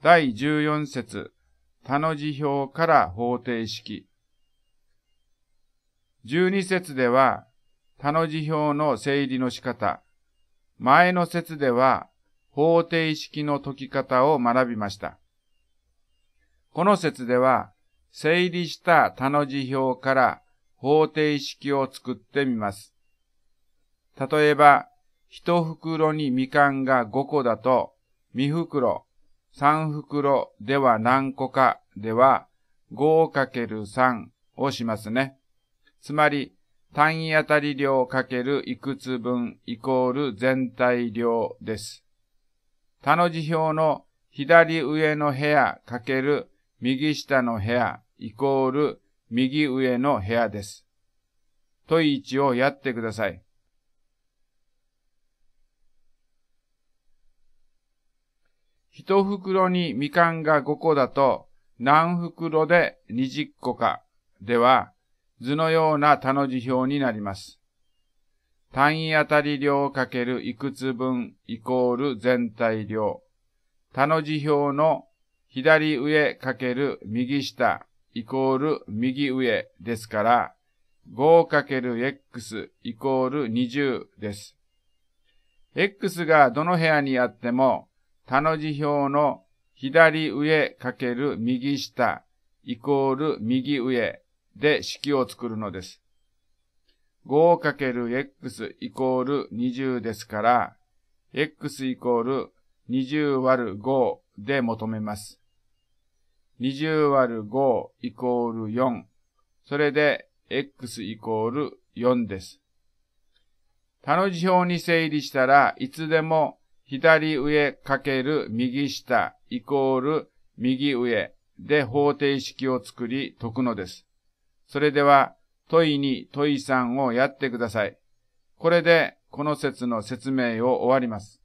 第14節、他の辞表から方程式。12節では、他の辞表の整理の仕方、前の節では方程式の解き方を学びました。この節では、整理した他の辞表から方程式を作ってみます。例えば、一袋にみかんが5個だと、み袋3袋では何個かでは 5×3 をしますね。つまり、単位当たり量かけるいくつ分イコール全体量です。他の字表の左上の部屋かける右下の部屋イコール右上の部屋です。とい位置をやってください。一袋にみかんが5個だと何袋で20個かでは図のような他の字表になります。単位当たり量かけるいくつ分イコール全体量。他の字表の左上かける右下イコール右上ですから 5×x イコール20です。x がどの部屋にあっても他の字表の左上かける右下イコール右上で式を作るのです。5る x イコール20ですから、x イコール20割る5で求めます。20割る5イコール4。それで x イコール4です。他の字表に整理したらいつでも左上かける右下イコール右上で方程式を作り解くのです。それでは、問いに問い3をやってください。これでこの説の説明を終わります。